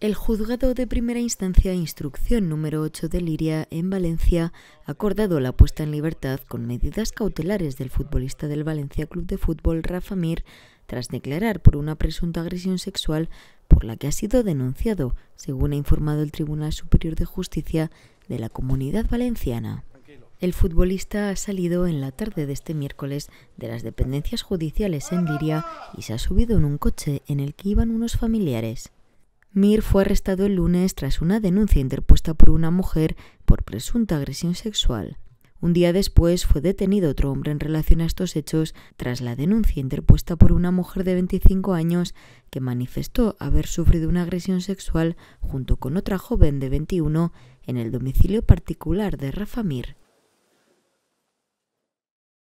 El juzgado de primera instancia instrucción número 8 de Liria, en Valencia, ha acordado la puesta en libertad con medidas cautelares del futbolista del Valencia Club de Fútbol Rafa Mir tras declarar por una presunta agresión sexual por la que ha sido denunciado, según ha informado el Tribunal Superior de Justicia de la Comunidad Valenciana. El futbolista ha salido en la tarde de este miércoles de las dependencias judiciales en Liria y se ha subido en un coche en el que iban unos familiares. Mir fue arrestado el lunes tras una denuncia interpuesta por una mujer por presunta agresión sexual. Un día después fue detenido otro hombre en relación a estos hechos tras la denuncia interpuesta por una mujer de 25 años que manifestó haber sufrido una agresión sexual junto con otra joven de 21 en el domicilio particular de Rafa Mir.